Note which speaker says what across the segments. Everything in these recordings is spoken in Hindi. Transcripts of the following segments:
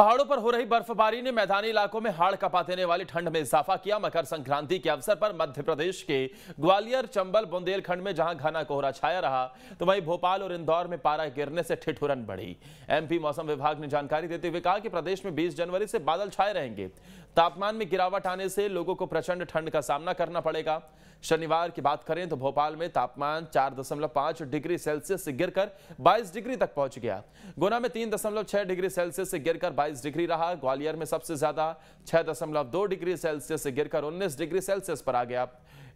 Speaker 1: पहाड़ों पर हो रही बर्फबारी ने मैदानी इलाकों में हाड़ कपा देने वाली ठंड में इजाफा किया मकर संक्रांति के अवसर पर मध्य प्रदेश के ग्वालियर चंबल बुंदेलखंड में जहां घना कोहरा छाया रहा तो वहीं भोपाल और इंदौर में पारा गिरने से ठिठुरन बढ़ी एमपी मौसम विभाग ने जानकारी देते हुए कहा कि प्रदेश में बीस जनवरी से बादल छाए रहेंगे तापमान में गिरावट आने से लोगों को प्रचंड ठंड का सामना करना पड़ेगा शनिवार की बात करें तो भोपाल में तापमान 4.5 डिग्री सेल्सियस से गिरकर 22 डिग्री तक पहुंच गया गुना में 3.6 डिग्री सेल्सियस से गिरकर 22 डिग्री रहा ग्वालियर में सबसे ज्यादा 6.2 डिग्री सेल्सियस से गिरकर 19 डिग्री सेल्सियस पर आ गया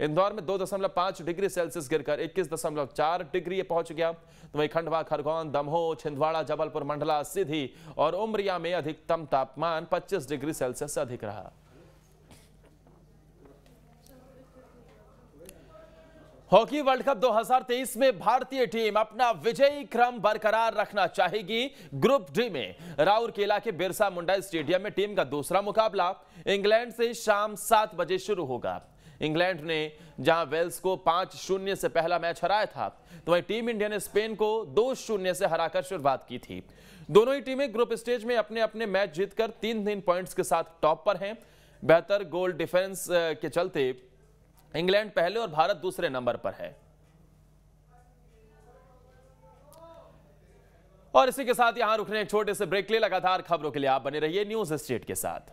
Speaker 1: इंदौर में 2.5 डिग्री सेल्सियस गिरकर 21.4 डिग्री पहुंच गया तो वही खंडवा खरगोन दमोह छिंदवाड़ा जबलपुर मंडला सीधी और उमरिया में अधिकतम तापमान पच्चीस डिग्री सेल्सियस से अधिक रहा हॉकी वर्ल्ड कप 2023 में भारतीय टीम अपना विजयी क्रम बरकरार रखना चाहेगी ग्रुप डी में राउरकेला के बिरसा मुंडा स्टेडियम में टीम का दूसरा मुकाबला इंग्लैंड से शाम सात बजे शुरू होगा इंग्लैंड ने जहां वेल्स को पांच शून्य से पहला मैच हराया था तो वहीं टीम इंडिया ने स्पेन को दो शून्य से हराकर शुरुआत की थी दोनों ही टीमें ग्रुप स्टेज में अपने अपने मैच जीतकर तीन तीन पॉइंट्स के साथ टॉप पर हैं बेहतर गोल डिफेंस के चलते इंग्लैंड पहले और भारत दूसरे नंबर पर है और इसी के साथ यहां रुक रहे एक छोटे से ब्रेक ले लगातार खबरों के लिए आप बने रहिए न्यूज स्टेट के साथ